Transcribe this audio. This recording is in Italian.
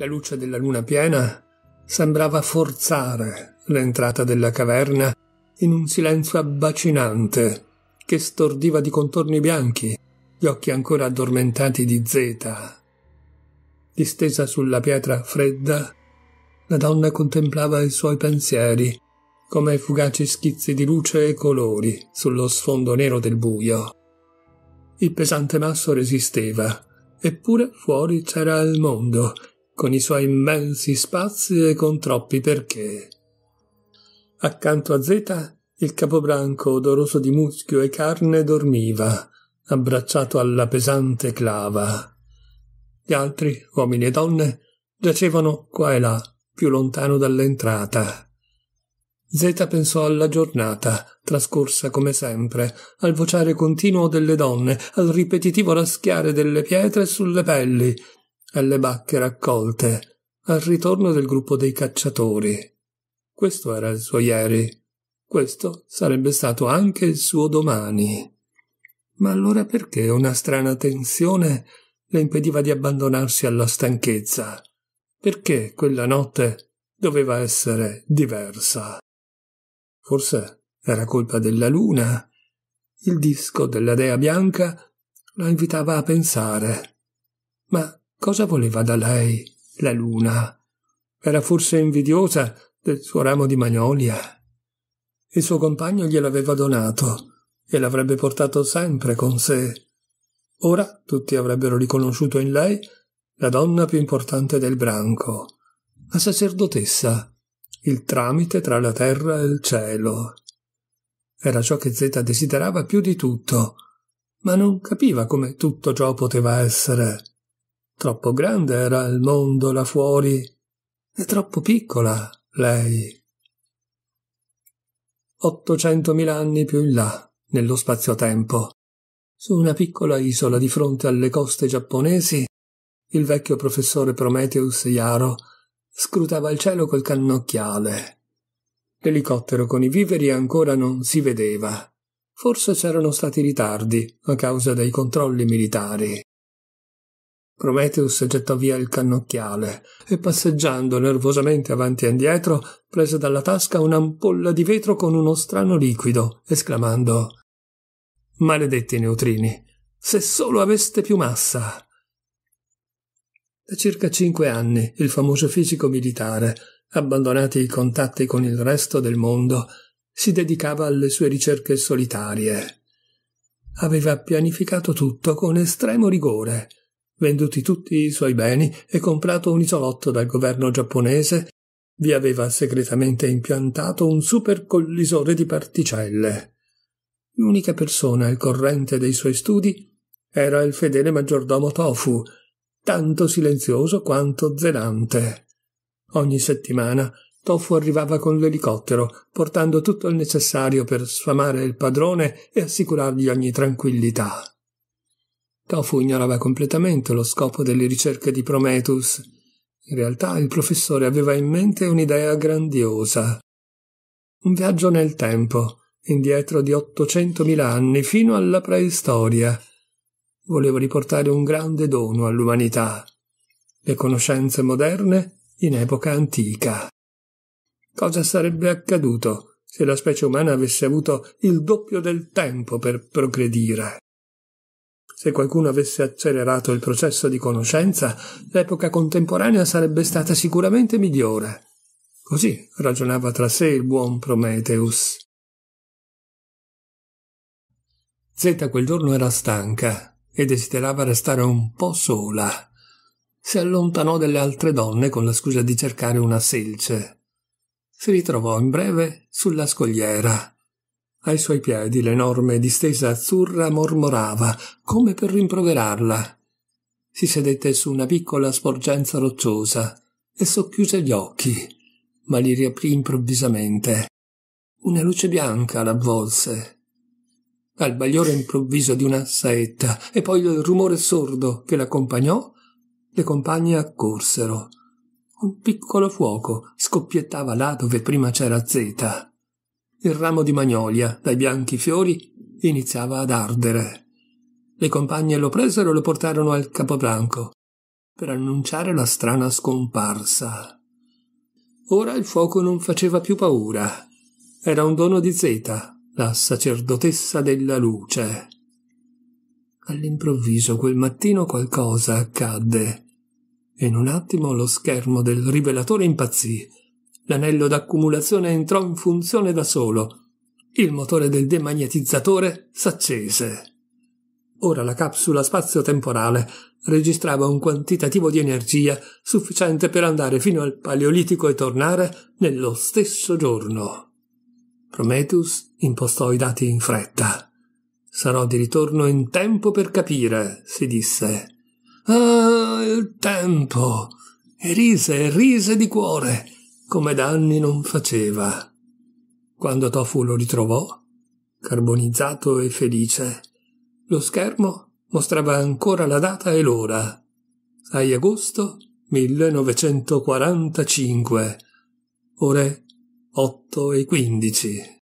La luce della luna piena sembrava forzare l'entrata della caverna in un silenzio abbacinante che stordiva di contorni bianchi gli occhi ancora addormentati di zeta. Distesa sulla pietra fredda, la donna contemplava i suoi pensieri come fugaci schizzi di luce e colori sullo sfondo nero del buio. Il pesante masso resisteva, eppure fuori c'era il mondo con i suoi immensi spazi e con troppi perché. Accanto a Zeta, il capobranco odoroso di muschio e carne dormiva, abbracciato alla pesante clava. Gli altri, uomini e donne, giacevano qua e là, più lontano dall'entrata. Zeta pensò alla giornata, trascorsa come sempre, al vociare continuo delle donne, al ripetitivo raschiare delle pietre sulle pelli, alle bacche raccolte, al ritorno del gruppo dei cacciatori. Questo era il suo ieri. Questo sarebbe stato anche il suo domani. Ma allora perché una strana tensione le impediva di abbandonarsi alla stanchezza? Perché quella notte doveva essere diversa? Forse era colpa della luna? Il disco della dea bianca la invitava a pensare. Ma Cosa voleva da lei la luna? Era forse invidiosa del suo ramo di magnolia? Il suo compagno gliel'aveva donato e l'avrebbe portato sempre con sé. Ora tutti avrebbero riconosciuto in lei la donna più importante del branco, la sacerdotessa, il tramite tra la terra e il cielo. Era ciò che Zeta desiderava più di tutto, ma non capiva come tutto ciò poteva essere. Troppo grande era il mondo là fuori e troppo piccola lei. 800.000 anni più in là, nello spazio-tempo, su una piccola isola di fronte alle coste giapponesi, il vecchio professore Prometheus Yaro scrutava il cielo col cannocchiale. L'elicottero con i viveri ancora non si vedeva. Forse c'erano stati ritardi a causa dei controlli militari. Prometheus gettò via il cannocchiale e passeggiando nervosamente avanti e indietro prese dalla tasca un'ampolla di vetro con uno strano liquido, esclamando Maledetti neutrini, se solo aveste più massa. Da circa cinque anni il famoso fisico militare, abbandonati i contatti con il resto del mondo, si dedicava alle sue ricerche solitarie. Aveva pianificato tutto con estremo rigore, venduti tutti i suoi beni e comprato un isolotto dal governo giapponese, vi aveva segretamente impiantato un supercollisore di particelle. L'unica persona al corrente dei suoi studi era il fedele maggiordomo Tofu, tanto silenzioso quanto zelante. Ogni settimana Tofu arrivava con l'elicottero, portando tutto il necessario per sfamare il padrone e assicurargli ogni tranquillità. Tofu ignorava completamente lo scopo delle ricerche di Prometheus. In realtà il professore aveva in mente un'idea grandiosa. Un viaggio nel tempo, indietro di 800.000 anni, fino alla preistoria. Voleva riportare un grande dono all'umanità. Le conoscenze moderne in epoca antica. Cosa sarebbe accaduto se la specie umana avesse avuto il doppio del tempo per progredire? Se qualcuno avesse accelerato il processo di conoscenza, l'epoca contemporanea sarebbe stata sicuramente migliore. Così ragionava tra sé il buon Prometheus. Zeta quel giorno era stanca e desiderava restare un po' sola. Si allontanò dalle altre donne con la scusa di cercare una selce. Si ritrovò in breve sulla scogliera. Ai suoi piedi l'enorme distesa azzurra mormorava, come per rimproverarla. Si sedette su una piccola sporgenza rocciosa e socchiuse gli occhi, ma li riaprì improvvisamente. Una luce bianca l'avvolse, al bagliore improvviso di una saetta e poi il rumore sordo che l'accompagnò, le compagne accorsero. Un piccolo fuoco scoppiettava là dove prima c'era zeta il ramo di magnolia, dai bianchi fiori, iniziava ad ardere. Le compagne lo presero e lo portarono al capobranco per annunciare la strana scomparsa. Ora il fuoco non faceva più paura. Era un dono di Zeta, la sacerdotessa della luce. All'improvviso quel mattino qualcosa accadde. In un attimo lo schermo del rivelatore impazzì L'anello d'accumulazione entrò in funzione da solo. Il motore del demagnetizzatore s'accese. Ora la capsula spazio-temporale registrava un quantitativo di energia sufficiente per andare fino al Paleolitico e tornare nello stesso giorno. Prometheus impostò i dati in fretta. Sarò di ritorno in tempo per capire, si disse. Ah, il tempo! E rise e rise di cuore come da anni non faceva. Quando Tofu lo ritrovò, carbonizzato e felice, lo schermo mostrava ancora la data e l'ora. 6 agosto 1945, ore 8 e 15.